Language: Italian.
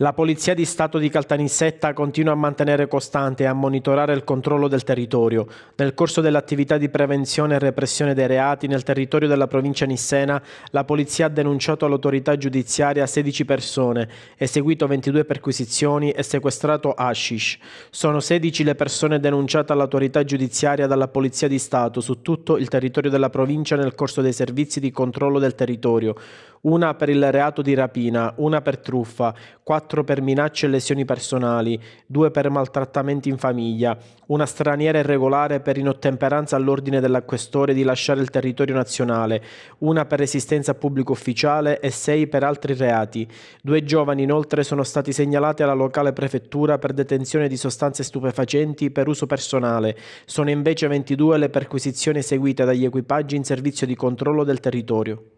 La Polizia di Stato di Caltanissetta continua a mantenere costante e a monitorare il controllo del territorio. Nel corso dell'attività di prevenzione e repressione dei reati nel territorio della provincia nissena, la Polizia ha denunciato all'autorità giudiziaria 16 persone, eseguito 22 perquisizioni e sequestrato hashish. Sono 16 le persone denunciate all'autorità giudiziaria dalla Polizia di Stato su tutto il territorio della provincia nel corso dei servizi di controllo del territorio. Una per il reato di rapina, una per truffa, quattro quattro per minacce e lesioni personali, due per maltrattamenti in famiglia, una straniera irregolare per inottemperanza all'ordine della questore di lasciare il territorio nazionale, una per resistenza a pubblico ufficiale e sei per altri reati. Due giovani inoltre sono stati segnalati alla locale prefettura per detenzione di sostanze stupefacenti per uso personale. Sono invece 22 le perquisizioni eseguite dagli equipaggi in servizio di controllo del territorio.